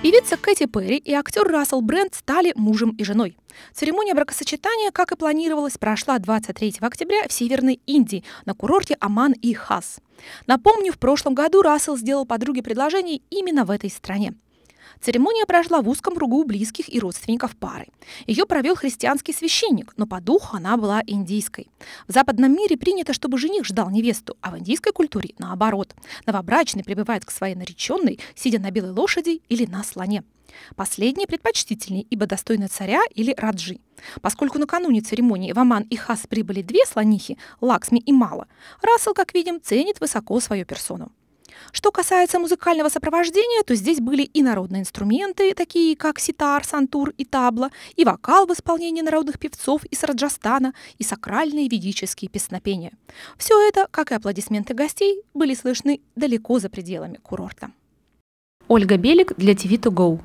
Певица Кэти Перри и актер Рассел Брент стали мужем и женой. Церемония бракосочетания, как и планировалось, прошла 23 октября в Северной Индии на курорте Аман и Хас. Напомню, в прошлом году Рассел сделал подруге предложение именно в этой стране. Церемония прошла в узком кругу близких и родственников пары. Ее провел христианский священник, но по духу она была индийской. В западном мире принято, чтобы жених ждал невесту, а в индийской культуре наоборот. Новобрачный прибывает к своей нареченной, сидя на белой лошади или на слоне. Последний предпочтительнее, ибо достойны царя или раджи. Поскольку накануне церемонии в Аман и Хас прибыли две слонихи, Лаксми и Мала, Рассел, как видим, ценит высоко свою персону. Что касается музыкального сопровождения, то здесь были и народные инструменты, такие как ситар, сантур и табла, и вокал в исполнении народных певцов из Раджастана, и сакральные ведические песнопения. Все это, как и аплодисменты гостей, были слышны далеко за пределами курорта. Ольга Белик для TV2Go.